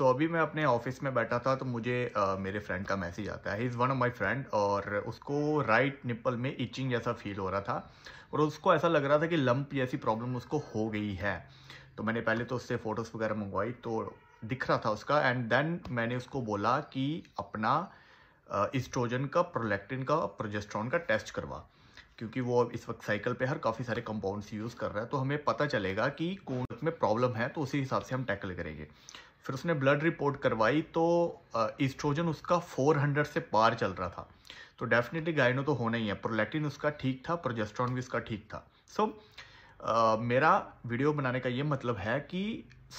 सो so, अभी मैं अपने ऑफिस में बैठा था तो मुझे uh, मेरे फ्रेंड का मैसेज आता है is one of my friend और उसको राइट निप्पल में इचिंग जैसा फील हो रहा था और उसको ऐसा लग रहा था कि लंप जैसी प्रॉब्लम उसको हो गई है तो मैंने पहले तो उससे फ़ोटोज़ वगैरह मंगवाई तो दिख रहा था उसका एंड देन मैंने उसको बोला कि अपना इस्ट्रोजन का प्रोलेक्टिन का प्रोजेस्ट्रॉन का टेस्ट करवा क्योंकि वो इस वक्त साइकिल पे हर काफ़ी सारे कंपाउंड्स यूज़ कर रहा है तो हमें पता चलेगा कि कौन में प्रॉब्लम है तो उसी हिसाब से हम टैकल करेंगे फिर उसने ब्लड रिपोर्ट करवाई तो ईस्ट्रोजन उसका 400 से पार चल रहा था तो डेफिनेटली गायनो तो होना ही है प्रोलैक्टिन उसका ठीक था प्रोजेस्ट्रॉन भी उसका ठीक था सो so, uh, मेरा वीडियो बनाने का ये मतलब है कि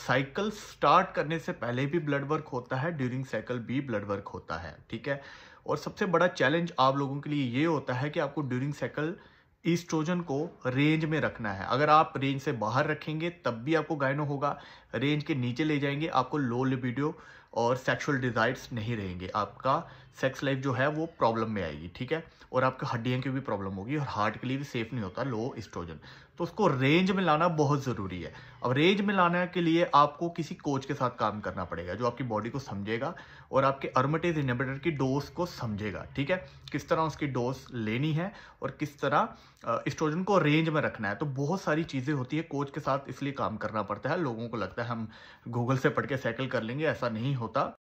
साइकिल स्टार्ट करने से पहले भी ब्लड वर्क होता है ड्यूरिंग साइकिल भी ब्लड वर्क होता है ठीक है और सबसे बड़ा चैलेंज आप लोगों के लिए ये होता है कि आपको ड्यूरिंग साइकिल ईस्ट्रोजन को रेंज में रखना है अगर आप रेंज से बाहर रखेंगे तब भी आपको गायनो होगा रेंज के नीचे ले जाएंगे आपको लो लिबिडियो और सेक्सुअल डिज़ायर्स नहीं रहेंगे आपका सेक्स लाइफ जो है वो प्रॉब्लम में आएगी ठीक है और आपके हड्डियों की भी प्रॉब्लम होगी और हार्ट के लिए भी सेफ नहीं होता लो एस्ट्रोजन तो उसको रेंज में लाना बहुत ज़रूरी है अब रेंज में लाने के लिए आपको किसी कोच के साथ काम करना पड़ेगा जो आपकी बॉडी को समझेगा और आपके अर्मेटिज इनबेटर की डोज को समझेगा ठीक है किस तरह उसकी डोज लेनी है और किस तरह एस्ट्रोजन को रेंज में रखना है तो बहुत सारी चीज़ें होती है कोच के साथ इसलिए काम करना पड़ता है लोगों को लगता है हम गूगल से पढ़ के साइकिल कर लेंगे ऐसा नहीं होता